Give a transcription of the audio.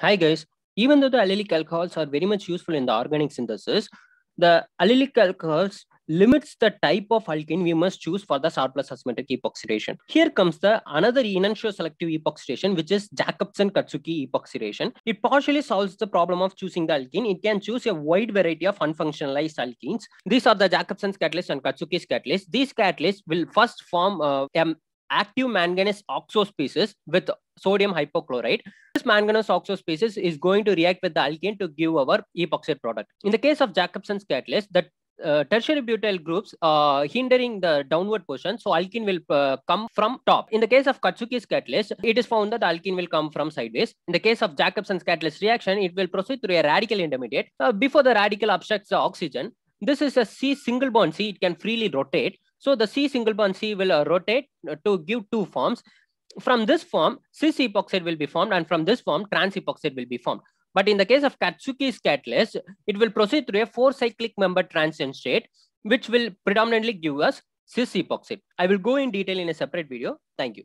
Hi guys, even though the allylic alcohols are very much useful in the organic synthesis, the allylic alcohols limits the type of alkene we must choose for the sour plus asymmetric epoxidation. Here comes the another enantioselective epoxidation, which is Jacobson-Katsuki epoxidation. It partially solves the problem of choosing the alkene. It can choose a wide variety of unfunctionalized alkenes. These are the Jacobson's catalyst and Katsuki's catalyst. These catalysts will first form uh, a active manganese oxo species with sodium hypochlorite. This manganese oxo species is going to react with the alkene to give our epoxide product. In the case of Jacobson's catalyst, the uh, tertiary butyl groups uh, hindering the downward portion. So alkene will uh, come from top. In the case of Katsuki's catalyst, it is found that alkene will come from sideways. In the case of Jacobson's catalyst reaction, it will proceed through a radical intermediate. Uh, before the radical abstracts the oxygen, this is a C single bond C. It can freely rotate. So the C single bond C will uh, rotate uh, to give two forms. From this form, cis epoxide will be formed and from this form, trans epoxide will be formed. But in the case of Katsuki's catalyst, it will proceed through a four cyclic member transient state, which will predominantly give us cis epoxide. I will go in detail in a separate video. Thank you.